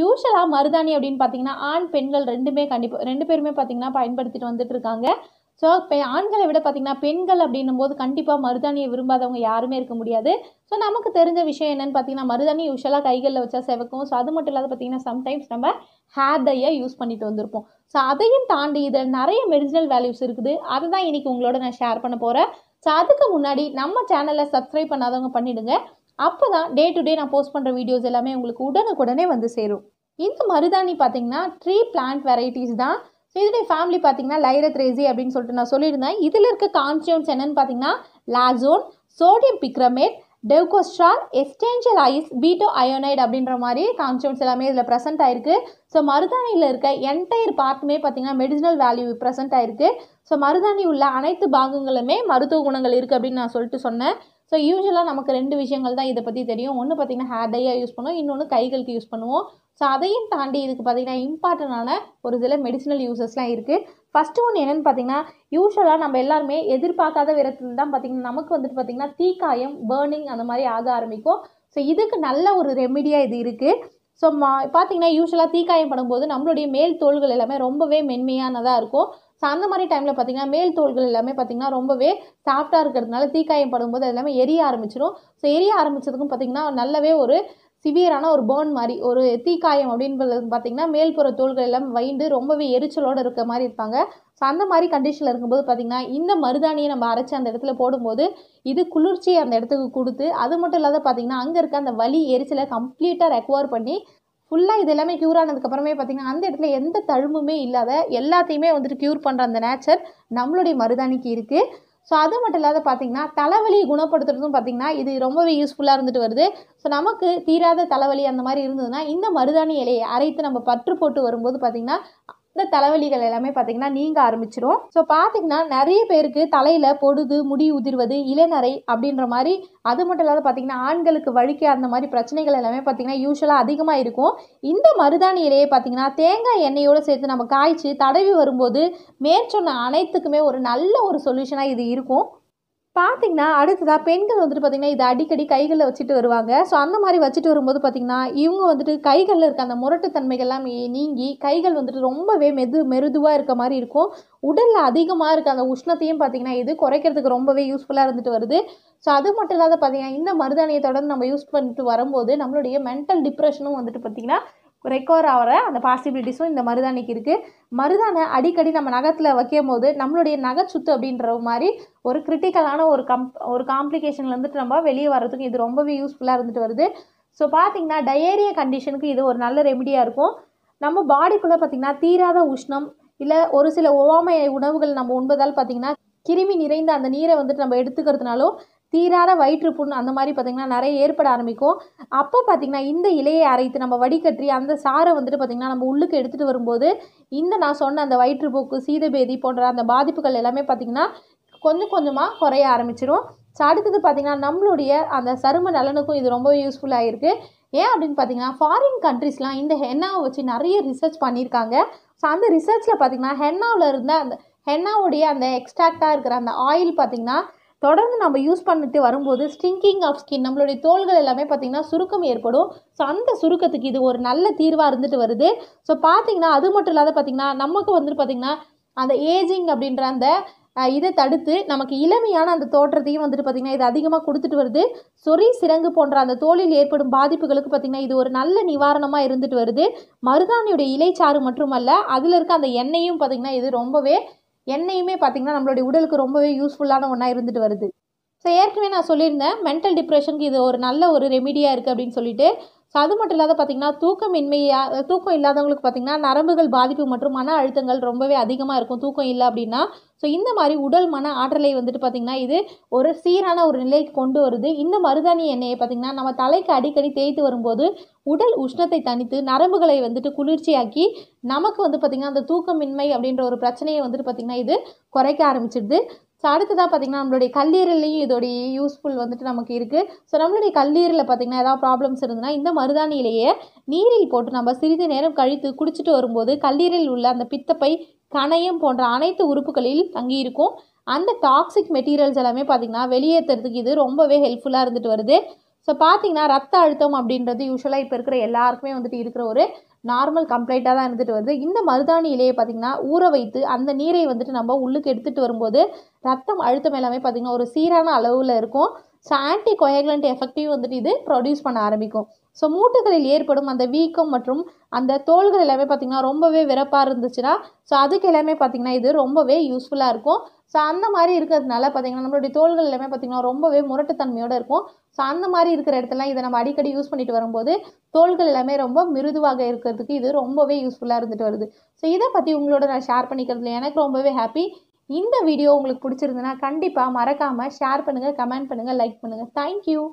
யூஸ்வலாக மருதாணி அப்படின்னு பார்த்தீங்கன்னா ஆண் பெண்கள் ரெண்டுமே கண்டிப்பாக ரெண்டு பேருமே பார்த்தீங்கன்னா பயன்படுத்திட்டு வந்துட்டு இருக்காங்க ஸோ இப்போ ஆண்களை விட பார்த்திங்கன்னா பெண்கள் அப்படின்னும் போது கண்டிப்பாக மருதாணியை விரும்பாதவங்க யாருமே இருக்க முடியாது ஸோ நமக்கு தெரிஞ்ச விஷயம் என்னென்னு பார்த்தீங்கன்னா மருதாணி யூஸ்வலாக கைகளில் வச்சா செவக்கும் ஸோ அது மட்டும் இல்லாத பார்த்தீங்கன்னா சம்டைம்ஸ் நம்ம ஹேர் டையை யூஸ் பண்ணிட்டு வந்திருப்போம் ஸோ அதையும் தாண்டி இதில் நிறைய மெடிசினல் வேல்யூஸ் இருக்குது அதை தான் இன்றைக்கி உங்களோட நான் ஷேர் பண்ண போகிறேன் ஸோ அதுக்கு முன்னாடி நம்ம சேனலை சப்ஸ்கிரைப் பண்ணாதவங்க பண்ணிவிடுங்க அப்போ தான் டே டு டே நான் போஸ்ட் பண்ணுற வீடியோஸ் எல்லாமே உங்களுக்கு உடனுக்குடனே வந்து சேரும் இந்த மருதாணி பார்த்தீங்கன்னா ட்ரீ பிளான்ட் வெரைட்டிஸ் தான் ஸோ இதோடைய ஃபேமிலி பார்த்தீங்கன்னா லைரத் ரேசி அப்படின்னு சொல்லிட்டு நான் சொல்லியிருந்தேன் இதில் இருக்க கான்ஸ்டியூன்ஸ் என்னென்னு பார்த்தீங்கன்னா லாசோன் சோடியம் பிக்ரமேட் டெவ்கோஸ்ட்ரால் எஸ்டேஞ்சல் ஐஸ் பீட்டோ அயோனைடு அப்படின்ற மாதிரி கான்ஸ்டியூன்ஸ் எல்லாமே இதில் ப்ரெசென்ட் ஆயிருக்கு ஸோ மருதாணியில் இருக்க என்டையர் பார்ட்டுமே பார்த்தீங்கன்னா மெடிசினல் வேல்யூ ப்ரெசென்ட் ஆயிருக்கு ஸோ மருதாணி உள்ள அனைத்து பாகங்களுமே மருத்துவ குணங்கள் இருக்குது அப்படின்னு நான் சொல்லிட்டு சொன்னேன் ஸோ யூஸ்வலாக நமக்கு ரெண்டு விஷயங்கள் தான் இதை பற்றி தெரியும் ஒன்று பார்த்திங்கன்னா ஹேர் டையாக யூஸ் பண்ணுவோம் இன்னொன்று கைகளுக்கு யூஸ் பண்ணுவோம் ஸோ அதையும் தாண்டி இதுக்கு பார்த்திங்கன்னா இம்பார்ட்டண்ட்டான ஒரு சில மெடிசினல் யூசஸ்லாம் இருக்குது ஃபஸ்ட்டு ஒன்று என்னென்னு பார்த்தீங்கன்னா யூஸ்வலாக நம்ம எல்லாருமே எதிர்பார்க்காத விதத்தில் தான் பார்த்திங்கன்னா நமக்கு வந்துட்டு பார்த்திங்கன்னா தீக்காயம் பேர்னிங் அந்த மாதிரி ஆக ஆரம்பிக்கும் ஸோ இதுக்கு நல்ல ஒரு ரெமிடியாக இது இருக்குது ஸோ மா பார்த்திங்கன்னா யூஸ்வலாக தீக்காயம் பண்ணும்போது நம்மளுடைய மேல் தோள்கள் எல்லாமே ரொம்பவே மென்மையானதாக இருக்கும் ஸோ அந்த மாதிரி டைமில் பார்த்திங்கன்னா மேல் தோள்கள் எல்லாமே பார்த்திங்கன்னா ரொம்பவே சாஃப்டாக இருக்கிறதுனால தீக்காயம் படும்போது அது எல்லாமே எரிய ஆரம்பிச்சிடும் ஸோ எரிய ஆரம்பித்ததுக்கும் பார்த்திங்கன்னா நல்லாவே ஒரு சிவியரான ஒரு பேர்ன் மாதிரி ஒரு தீக்காயம் அப்படின்றது பார்த்திங்கன்னா மேல்புற தோள்கள் எல்லாம் வைண்டு ரொம்பவே எரிச்சலோடு இருக்க மாதிரி இருப்பாங்க ஸோ அந்த மாதிரி கண்டிஷனில் இருக்கும்போது பார்த்திங்கன்னா இந்த மருதாணியை நம்ம அரைச்சி அந்த இடத்துல போடும்போது இது குளிர்ச்சியை அந்த இடத்துக்கு கொடுத்து அது மட்டும் இல்லாத பார்த்திங்கன்னா அங்கே இருக்க அந்த வலி எரிச்சலை கம்ப்ளீட்டாக ரெக்வர் பண்ணி ஃபுல்லாக இது எல்லாமே க்யூர் ஆனதுக்கப்புறமே பார்த்திங்கன்னா அந்த இடத்துல எந்த தழும்புமே இல்லாத எல்லாத்தையுமே வந்துட்டு க்யூர் பண்ணுற அந்த நேச்சர் நம்மளுடைய மருதாணிக்கு இருக்குது ஸோ அது மட்டும் இல்லாத பார்த்திங்கன்னா தலைவலி குணப்படுத்துறதும் பார்த்திங்கன்னா இது ரொம்பவே யூஸ்ஃபுல்லாக இருந்துட்டு வருது ஸோ நமக்கு தீராத தலைவலி அந்த மாதிரி இருந்ததுன்னா இந்த மருதாணி இலையை அரைத்து நம்ம பற்று போட்டு வரும்போது பார்த்திங்கன்னா இந்த தலைவலிகள் எல்லாமே பார்த்தீங்கன்னா நீங்க ஆரம்பிச்சிடும் ஸோ பார்த்தீங்கன்னா நிறைய பேருக்கு தலையில பொடுது முடி உதிர்வது இளநரை அப்படின்ற மாதிரி அது மட்டும் இல்லாத பார்த்தீங்கன்னா ஆண்களுக்கு வழுக்க அந்த மாதிரி பிரச்சனைகள் எல்லாமே பார்த்தீங்கன்னா யூஸ்வலாக அதிகமாக இருக்கும் இந்த மருதாணி இலையை பார்த்தீங்கன்னா தேங்காய் எண்ணெயோடு சேர்த்து நம்ம காய்ச்சி தடவி வரும்போது மேற்சொன்ன அனைத்துக்குமே ஒரு நல்ல ஒரு சொல்யூஷனாக இது இருக்கும் பார்த்திங்கன்னா அடுத்ததாக பெண்கள் வந்துட்டு பார்த்திங்கன்னா இதை அடிக்கடி கைகளில் வச்சுட்டு வருவாங்க ஸோ அந்த மாதிரி வச்சுட்டு வரும்போது பார்த்திங்கன்னா இவங்க வந்துட்டு கைகளில் இருக்க அந்த முரட்டுத்தன்மைகள்லாம் நீங்கி கைகள் வந்துட்டு ரொம்பவே மெது மெருதுவாக இருக்க மாதிரி இருக்கும் உடலில் அதிகமாக இருக்க அந்த உஷ்ணத்தையும் பார்த்திங்கன்னா இது குறைக்கிறதுக்கு ரொம்பவே யூஸ்ஃபுல்லாக இருந்துட்டு வருது ஸோ அது மட்டும் இல்லாத பார்த்திங்கன்னா இந்த மருதாணியை தொடர்ந்து நம்ம யூஸ் பண்ணிட்டு வரும்போது நம்மளுடைய மென்டல் டிப்ரெஷனும் வந்துட்டு பார்த்திங்கன்னா ரெக்கவர் ஆகிற அந்த பாசிபிலிட்டிஸும் இந்த மருதாணிக்கு இருக்குது மருதானை அடிக்கடி நம்ம நகத்தில் வைக்கும் போது நம்மளுடைய சுத்து அப்படின்ற மாதிரி ஒரு கிரிட்டிக்கலான ஒரு கம் ஒரு இருந்துட்டு நம்ம வெளியே வர்றதுக்கு இது ரொம்பவே யூஸ்ஃபுல்லாக இருந்துட்டு வருது ஸோ பார்த்திங்கன்னா டயேரிய கண்டிஷனுக்கு இது ஒரு நல்ல ரெமிடியாக இருக்கும் நம்ம பாடிக்குள்ளே பார்த்திங்கன்னா தீராத உஷ்ணம் இல்லை ஒரு சில ஒவ்வாமை உணவுகள் நம்ம உண்பதால் பார்த்திங்கன்னா கிருமி நிறைந்த அந்த நீரை வந்துட்டு நம்ம எடுத்துக்கிறதுனாலும் தீராத வயிற்று புண் அந்த மாதிரி பார்த்திங்கன்னா நிறைய ஏற்பட ஆரம்பிக்கும் அப்போ பார்த்திங்கன்னா இந்த இலையை அரைத்து நம்ம வடிகட்டி அந்த சாரை வந்துட்டு பார்த்திங்கன்னா நம்ம உள்ளுக்கு எடுத்துகிட்டு வரும்போது இந்த நான் சொன்ன அந்த வயிற்றுப்போக்கு சீதபேதி போன்ற அந்த பாதிப்புகள் எல்லாமே பார்த்திங்கன்னா கொஞ்சம் கொஞ்சமாக குறைய ஆரம்பிச்சிடும் ஸோ அடுத்தது பார்த்திங்கன்னா நம்மளுடைய அந்த சரும நலனுக்கும் இது ரொம்ப யூஸ்ஃபுல்லாக இருக்குது ஏன் அப்படின்னு பார்த்தீங்கன்னா ஃபாரின் கண்ட்ரிஸ்லாம் இந்த ஹென்னாவை வச்சு நிறைய ரிசர்ச் பண்ணியிருக்காங்க ஸோ அந்த ரிசர்ச்சில் பார்த்திங்கன்னா ஹென்னாவில் இருந்த அந்த ஹென்னாவுடைய அந்த எக்ஸ்ட்ராக்டாக இருக்கிற அந்த ஆயில் பார்த்திங்கன்னா தொடர்ந்து நம்ம யூஸ் பண்ணிட்டு வரும்போது ஸ்டிங்கிங் ஆஃப் ஸ்கின் நம்மளுடைய தோள்கள் எல்லாமே பார்த்திங்கன்னா சுருக்கம் ஏற்படும் ஸோ அந்த சுருக்கத்துக்கு இது ஒரு நல்ல தீர்வாக இருந்துட்டு வருது ஸோ பார்த்தீங்கன்னா அது மட்டும் இல்லாத பார்த்திங்கன்னா நமக்கு வந்துட்டு பார்த்திங்கன்னா அந்த ஏஜிங் அப்படின்ற அந்த இதை தடுத்து நமக்கு இளமையான அந்த தோற்றத்தையும் வந்துட்டு பார்த்திங்கன்னா இது அதிகமாக கொடுத்துட்டு வருது சொறி சிறங்கு போன்ற அந்த தோளில் ஏற்படும் பாதிப்புகளுக்கு பார்த்திங்கன்னா இது ஒரு நல்ல நிவாரணமாக இருந்துட்டு வருது மருதாணியுடைய இலைச்சாறு மட்டுமல்ல அதில் இருக்க அந்த எண்ணெயும் பார்த்திங்கன்னா இது ரொம்பவே எண்ணெயுமே பார்த்தீங்கன்னா நம்மளுடைய உடலுக்கு ரொம்பவே யூஸ்ஃபுல்லான ஒன்றா இருந்துட்டு வருது ஸோ ஏற்கனவே நான் சொல்லியிருந்தேன் மென்டல் டிப்ரெஷனுக்கு இது ஒரு நல்ல ஒரு ரெமிடியாக இருக்குது அப்படின்னு சொல்லிட்டு ஸோ அது மட்டும் இல்லாத பார்த்திங்கன்னா தூக்கமின்மையாக தூக்கம் இல்லாதவங்களுக்கு பார்த்திங்கன்னா நரம்புகள் பாதிப்பு மற்றும் மன அழுத்தங்கள் ரொம்பவே அதிகமாக இருக்கும் தூக்கம் இல்லை அப்படின்னா ஸோ இந்த மாதிரி உடல் மன ஆற்றலை வந்துட்டு பார்த்திங்கன்னா இது ஒரு சீரான ஒரு நிலைக்கு கொண்டு வருது இந்த மருதாணி எண்ணெயை பார்த்திங்கன்னா நம்ம தலைக்கு அடிக்கடி தேய்த்து வரும்போது உடல் உஷ்ணத்தை தனித்து நரம்புகளை வந்துட்டு குளிர்ச்சியாக்கி நமக்கு வந்து பார்த்திங்கன்னா அந்த தூக்கமின்மை அப்படின்ற ஒரு பிரச்சனையை வந்துட்டு பார்த்திங்கன்னா இது குறைக்க ஆரம்பிச்சிடுது ஸோ அடுத்ததாக பார்த்திங்கன்னா நம்மளுடைய கல்லீரல்லையும் இதோடைய யூஸ்ஃபுல் வந்துட்டு நமக்கு இருக்குது ஸோ நம்மளுடைய கல்லீரலில் பார்த்திங்கன்னா ஏதாவது ப்ராப்ளம்ஸ் இருந்ததுன்னா இந்த மருதாணியிலேயே நீரில் போட்டு நம்ம சிறிது நேரம் கழித்து குடிச்சிட்டு வரும்போது கல்லீரலில் உள்ள அந்த பித்தப்பை கணையம் போன்ற அனைத்து உறுப்புகளில் தங்கியிருக்கும் அந்த டாக்ஸிக் மெட்டீரியல்ஸ் எல்லாமே பார்த்திங்கன்னா வெளியேற்றுறதுக்கு இது ரொம்பவே ஹெல்ப்ஃபுல்லாக இருந்துட்டு வருது ஸோ பார்த்தீங்கன்னா ரத்த அழுத்தம் அப்படின்றது யூஸ்வலாக இப்போ இருக்கிற எல்லாருக்குமே வந்துட்டு இருக்கிற ஒரு நார்மல் கம்ப்ளைண்ட்டாக தான் இருந்துட்டு வருது இந்த மருதாணி இலையை பார்த்திங்கன்னா ஊற வைத்து அந்த நீரை வந்துட்டு நம்ம உள்ளுக்கு எடுத்துகிட்டு வரும்போது ரத்தம் அழுத்தம் எல்லாமே பார்த்திங்கன்னா ஒரு சீரான அளவில் இருக்கும் ஸோ ஆன்டி கொயக்லண்ட் எஃபெக்டிவ் வந்துட்டு இது ப்ரொடியூஸ் பண்ண ஆரம்பிக்கும் ஸோ மூட்டுகளில் ஏற்படும் அந்த வீக்கம் மற்றும் அந்த தோள்கள் எல்லாமே பார்த்திங்கன்னா ரொம்பவே விறப்பாக இருந்துச்சுன்னா ஸோ அதுக்கு எல்லாமே பார்த்திங்கன்னா இது ரொம்பவே யூஸ்ஃபுல்லாக இருக்கும் ஸோ அந்த மாதிரி இருக்கிறதுனால பார்த்திங்கன்னா நம்மளுடைய தோள்கள் எல்லாமே பார்த்திங்கன்னா ரொம்பவே முரட்டுத்தன்மையோடு இருக்கும் ஸோ அந்த மாதிரி இருக்கிற இடத்துல இதை நம்ம அடிக்கடி யூஸ் பண்ணிட்டு வரும்போது தோள்கள் எல்லாமே ரொம்ப மிருதுவாக இருக்கிறதுக்கு இது ரொம்பவே யூஸ்ஃபுல்லாக இருந்துட்டு வருது ஸோ இதை பற்றி உங்களோட நான் ஷேர் பண்ணிக்கிறதுல எனக்கு ரொம்பவே ஹாப்பி இந்த வீடியோ உங்களுக்கு பிடிச்சிருந்ததுன்னா கண்டிப்பாக மறக்காமல் ஷேர் பண்ணுங்கள் கமெண்ட் பண்ணுங்கள் லைக் பண்ணுங்கள் தேங்க்யூ